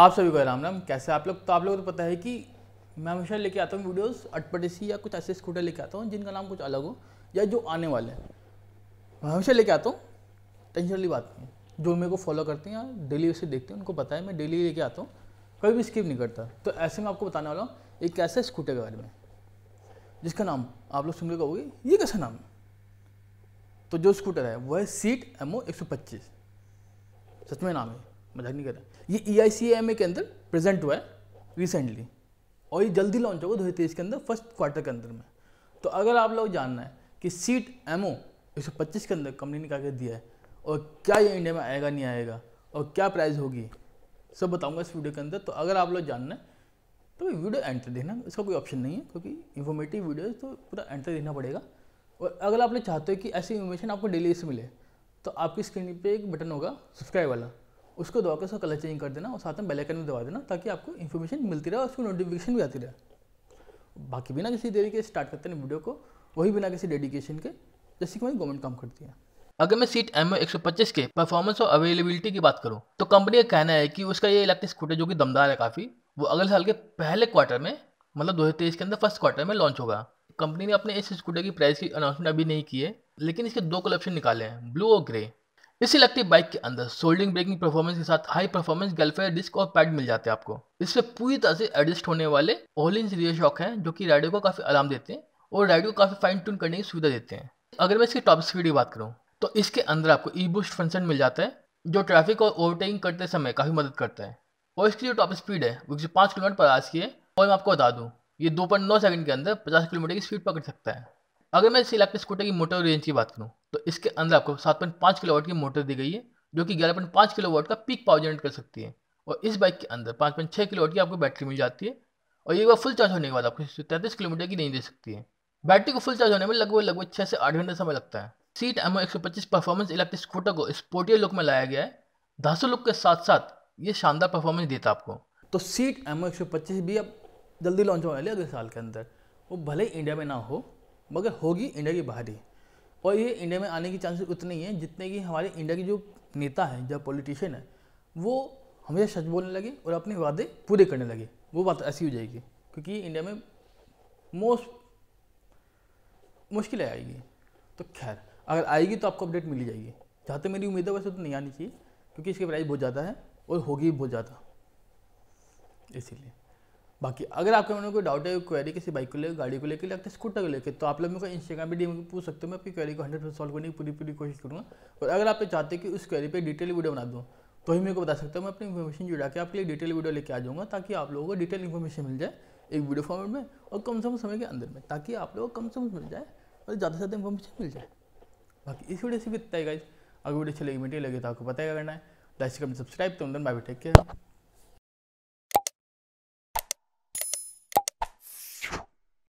आप सभी को राम राम कैसे आप लोग तो आप लोगों को तो पता है कि मैं हमेशा लेके आता हूँ वीडियोस अटपटे सी या कुछ ऐसे स्कूटर लेके आता हूँ जिनका नाम कुछ अलग हो या जो आने वाले हैं मैं हमेशा लेके आता हूँ टेंशन वाली बात नहीं जो मेरे को फॉलो करते हैं या डेली उसे देखते हैं उनको पता है मैं डेली लेके आता हूँ कभी भी स्किप नहीं करता तो ऐसे में आपको बताने वाला हूँ एक कैसे स्कूटर के बारे में जिसका नाम आप लोग सुन के कहोगे ये कैसा नाम है तो जो स्कूटर है वह है सीट एम ओ सच में नाम है मजाक नहीं कर रहा ये ई आई सी एम ए के अंदर प्रेजेंट हुआ है रिसेंटली और ये जल्दी लॉन्च होगा दो हज़ार तेईस के अंदर फर्स्ट क्वार्टर के अंदर में तो अगर आप लोग जानना है कि सीट एम ओ एक सौ पच्चीस के अंदर कंपनी ने क्या कर दिया है और क्या ये इंडिया में आएगा नहीं आएगा और क्या प्राइस होगी सब बताऊंगा इस वीडियो के अंदर तो अगर आप लोग जानना है तो वीडियो एंड तक देखना इसका कोई ऑप्शन नहीं है क्योंकि इन्फॉर्मेटिव वीडियो तो पूरा एंड तक देखना पड़ेगा और अगर आप लोग चाहते हो कि ऐसी इन्फॉर्मेशन आपको डेली से मिले तो आपकी स्क्रीन पे एक बटन होगा सब्सक्राइब वाला उसको के उसका कलर चेंज कर देना और साथ में बेलाइकन भी दबा देना ताकि आपको इन्फॉर्मेशन मिलती रहे और उसकी नोटिफिकेशन भी आती रहे बाकी बिना किसी देरी के स्टार्ट करते हैं वीडियो को वही बिना किसी डेडिकेशन के जैसे कि वही गवर्नमेंट काम करती है अगर मैं सीट एम ओ एक सौ पच्चीस के परफॉर्मेंस और अवेलेबिलिटी की बात करूँ तो कंपनी का कहना है कि उसका ये इलेक्ट्रिक स्कूटर जो कि दमदार है काफ़ी वो अगले साल के पहले क्वार्टर में मतलब तेईस के अंदर फर्स्ट क्वार्टर में लॉन्च होगा कंपनी ने अपने इस स्कूटर की प्राइस की अनाउंसमेंट अभी नहीं की है लेकिन इसके दो कलेक्शन निकाले हैं ब्लू और ग्रे इस इलेक्ट्रिक बाइक के अंदर सोल्डिंग ब्रेकिंग परफॉर्मेंस के साथ हाई परफॉर्मेंस गलफेयर डिस्क और पैड मिल जाते हैं आपको इसमें पूरी तरह से एडजस्ट होने वाले ऑल इंच रियर शॉक हैं जो कि राइडर को काफ़ी आराम देते हैं और राइडर को काफ़ी फाइन ट्यून करने की सुविधा देते हैं अगर मैं इसकी टॉप स्पीड की बात करूँ तो इसके अंदर आपको ई बूस्ट फंक्शन मिल जाता है जो ट्रैफिक और ओवरटेकिंग करते समय काफ़ी मदद करता है और इसकी जो टॉप स्पीड है वो पाँच किलोमीटर पर आज की है और मैं आपको बता दूँ ये दो पॉइंट नौ सेकंड के अंदर पचास किलोमीटर की स्पीड पकड़ सकता है अगर मैं इस इलेक्ट्रिक स्कूटर की मोटर रेंज की बात करूँ तो इसके अंदर आपको सात पॉइंट पाँच किलो वाट की मोटर दी गई है जो कि ग्यारह पॉइंट पांच किलो वाट का पीक पावर जनरेट कर सकती है और इस बाइक के अंदर पाँच पॉइंट छः किलो वाट की आपको बैटरी मिल जाती है और ये बार फुल चार्ज होने के बाद आपको तैंतीस किलोमीटर की रेंज दे सकती है बैटरी को फुल चार्ज होने में लगभग लगभग छः से आठ घंटे समय लगता है सीट एमओ एक सौ पच्चीस परफॉर्मेंस इलेक्ट्रिक स्कूटर को स्पोर्टियर लुक में लाया गया है धासु लुक के साथ साथ ये शानदार परफॉर्मेंस देता आपको तो सीट एमओ एक सौ पच्चीस भी अब जल्दी लॉन्च होने वाली अगले साल के अंदर वो भले ही इंडिया में ना हो मगर होगी इंडिया के बाहर ही और ये इंडिया में आने की चांसेस उतने ही हैं जितने कि हमारे इंडिया के जो नेता हैं जो पॉलिटिशियन है वो हमेशा सच बोलने लगे और अपने वादे पूरे करने लगे वो बात ऐसी हो जाएगी क्योंकि इंडिया में मोस्ट मुश्किल आएगी तो खैर अगर आएगी तो आपको अपडेट मिली जाएगी जहाँ तक मेरी उम्मीद है वैसे तो नहीं आनी चाहिए क्योंकि इसकी प्राइस बहुत ज़्यादा है और होगी भी बहुत ज़्यादा इसीलिए बाकी अगर आपके मन में कोई डाउट है क्वेरी किसी बाइक को लेकर गाड़ी को लेकर लगता है स्कूटर को लेकर तो आप लोग मेरे को इंस्टाग्राम पर डीएम पूछ सकते हो मैं आपकी क्वेरी को हंड्रेड परसेंट सॉल्व करने की पूरी पूरी कोशिश करूँगा और अगर आप चाहते हैं कि उस क्वेरी पर डिटेल वीडियो बना दूँ तो ही मेरे को बता सकते हो मैं अपनी इन्फॉर्मेशन जुड़ा के आपके लिए डिटेल वीडियो लेकर आ जाऊँगा ताकि आप लोगों को डिटेल इन्फॉर्मेशन मिल जाए एक वीडियो फॉर्मेट में और कम से कम समय के अंदर में ताकि आप लोगों को कम से कम मिल जाए और ज़्यादा से ज़्यादा इन्फॉर्मेशन मिल जाए बाकी इस वीडियो से भी इतना ही गाइज अगर वीडियो अच्छी लगी मीटिंग लगे तो आपको पता ही करना है लाइक सब्सक्राइब तो अंदर बाय टेक केयर